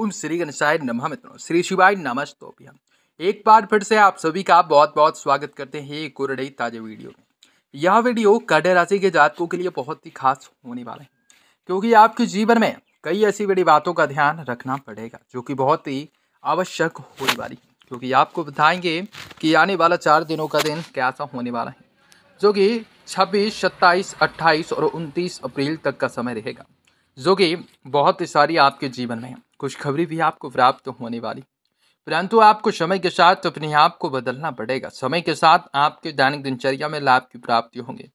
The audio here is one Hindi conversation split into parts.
ओम श्री गणेशाय नमः मित्रों श्री शिवाय नमस्तोभ्यम एक बार फिर से आप सभी का बहुत बहुत स्वागत करते हैं एक और नई ताजे वीडियो में यह वीडियो कड़े राशि के जातकों के लिए बहुत ही खास होने वाला है क्योंकि आपके जीवन में कई ऐसी बड़ी बातों का ध्यान रखना पड़ेगा जो कि बहुत ही आवश्यक होने वाली है क्योंकि आपको बताएंगे कि आने वाला चार दिनों का दिन कैसा होने वाला है जो कि छब्बीस सत्ताईस अट्ठाईस और उनतीस अप्रैल तक का समय रहेगा जो कि बहुत ही सारी आपके जीवन में है खुशखबरी भी आपको प्राप्त होने वाली परंतु आपको समय के साथ अपने आप को बदलना पड़ेगा समय के साथ आपके दैनिक दिनचर्या में लाभ की प्राप्ति होंगे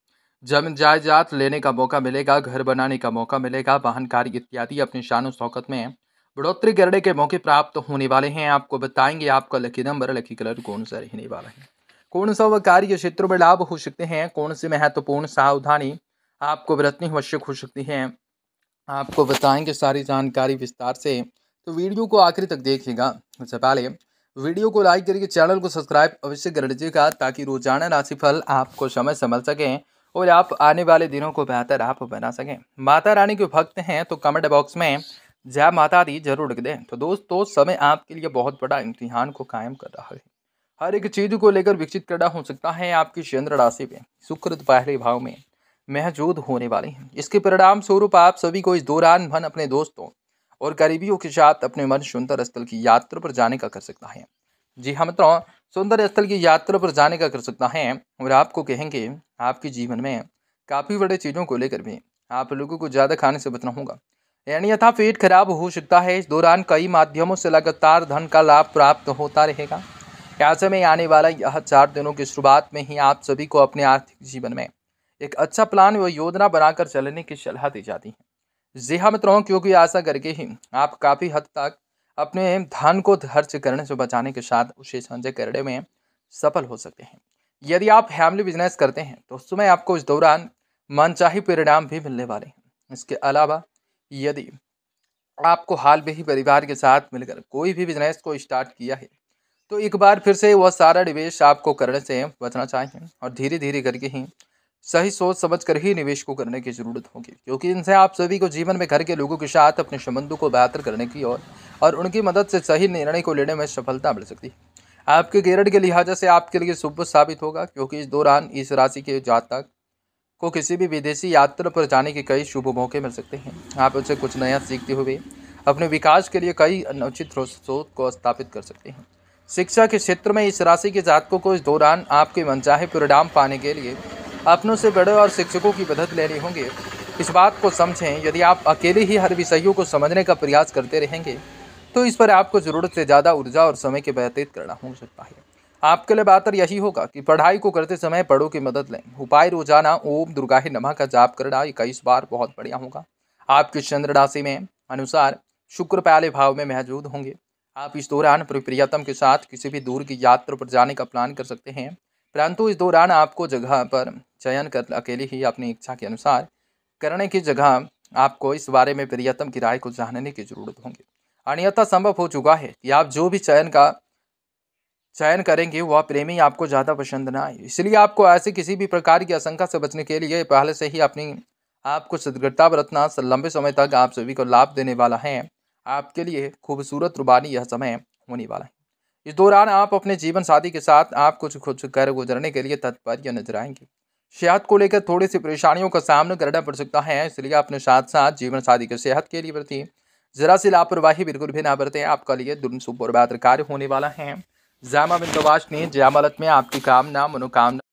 जमीन जायदाद लेने का मौका मिलेगा घर बनाने का मौका मिलेगा वाहन कार्य इत्यादि अपनी शान शौकत में बढ़ोतरी करने के मौके प्राप्त होने वाले हैं आपको बताएंगे आपका लकी नंबर लकी कलर कौन सा रहने वाला है कौन सा वह कार्य क्षेत्रों में लाभ हो सकते हैं कौन सी महत्वपूर्ण सावधानी आपको बरतनी आवश्यक हो सकती है आपको बताएंगे सारी जानकारी विस्तार से तो वीडियो को आखिर तक देखिएगा सबसे अच्छा, पहले वीडियो को लाइक करके चैनल को सब्सक्राइब अवश्य कर लीजिएगा ताकि रोजाना राशिफल आपको समय समझ सकें और आप आने वाले दिनों को बेहतर आप बना सकें माता रानी के भक्त हैं तो कमेंट बॉक्स में जय माता दी जरूर लिख दें तो दोस्तों समय आपके लिए बहुत बड़ा इम्तिहान को कायम कर रहा है हर एक चीज़ को लेकर विकसित करना हो सकता है आपकी चंद्र राशि में शुक्र पहले भाव में महजूद होने वाले हैं इसके परिणाम स्वरूप आप सभी को इस दौरान मन अपने दोस्तों और गरीबियों के साथ अपने मन सुंदर स्थल की यात्रा पर जाने का कर सकता है जी हाँ मित्रों सुंदर स्थल की यात्रा पर जाने का कर सकता है और आपको कहेंगे आपके जीवन में काफ़ी बड़े चीज़ों को लेकर भी आप लोगों को ज़्यादा खाने से बचना होगा यानी यथा पेट खराब हो सकता है इस दौरान कई माध्यमों से लगातार धन का लाभ प्राप्त होता रहेगा ऐसे में आने वाला यह चार दिनों की शुरुआत में ही आप सभी को अपने आर्थिक जीवन में एक अच्छा प्लान व योजना बनाकर चलने की सलाह दी जाती है जी हाँ मित्रों क्योंकि आशा करके ही आप काफ़ी हद तक अपने धन को खर्च करने से बचाने के साथ उसे संजय करने में सफल हो सकते हैं यदि आप फैमिली बिजनेस करते हैं तो उस समय आपको इस दौरान मनचाही परिणाम भी मिलने वाले हैं इसके अलावा यदि आपको हाल में ही परिवार के साथ मिलकर कोई भी बिजनेस को स्टार्ट किया है तो एक बार फिर से वह सारा निवेश आपको करने से बचना चाहिए और धीरे धीरे करके ही सही सोच समझ कर ही निवेश को करने की ज़रूरत होगी क्योंकि इनसे आप सभी को जीवन में घर के लोगों के साथ अपने संबंधों को बेहतर करने की और, और उनकी मदद से सही निर्णय को लेने में सफलता मिल सकती है आपके गेरड के लिहाजा से आपके लिए शुभ साबित होगा क्योंकि इस दौरान इस राशि के जातक को किसी भी विदेशी यात्रा पर जाने के कई शुभ मौके मिल सकते हैं आप उसे कुछ नया सीखते हुए अपने विकास के लिए कई अनुचित स्रोत को स्थापित कर सकते हैं शिक्षा के क्षेत्र में इस राशि के जातकों को इस दौरान आपके मनचाहे परिणाम पाने के लिए अपनों से बड़े और शिक्षकों की मदद लेनी होंगे इस बात को समझें यदि आप अकेले ही हर विषयों को समझने का प्रयास करते रहेंगे तो इस पर आपको ज़रूरत से ज़्यादा ऊर्जा और समय के व्यतीत करना हो सकता है आपके लिए बेहतर यही होगा कि पढ़ाई को करते समय पढ़ो की मदद लें उपाय रोजाना ओम दुर्गा नमा का जाप करना इक्कीस बार बहुत बढ़िया होगा आपकी चंद्र राशि में अनुसार शुक्र पहले भाव में महजूद होंगे आप इस दौरान प्रियतम के साथ किसी भी दूर की यात्रा पर जाने का प्लान कर सकते हैं परंतु इस दौरान आपको जगह पर चयन कर अकेले ही अपनी इच्छा के अनुसार करने की जगह आपको इस बारे में प्रियतम की राय को जानने की जरूरत होगी अन्यथा संभव हो चुका है कि आप जो भी चयन का चयन करेंगे वह प्रेमी आपको ज़्यादा पसंद ना आए इसलिए आपको ऐसे किसी भी प्रकार की आशंका से बचने के लिए पहले से ही अपनी आपको सदगता बरतना लंबे समय तक आप सभी को लाभ देने वाला है आपके लिए खूबसूरत रुबानी यह समय होने वाला है इस दौरान आप अपने जीवन साथी के साथ आप कुछ कुछ कर गुजरने के लिए तत्पर या नजर आएंगे सेहत को लेकर थोड़ी सी परेशानियों का सामना करना पड़ सकता है इसलिए अपने साथ साथ जीवन साथी के सेहत के लिए बरतिए ज़रा सी लापरवाही बिल्कुल भी ना बरतें आपका लिए दुर्म सुपुर कार्य होने वाला है जामा बिन ने जयामलत में आपकी कामना मनोकामना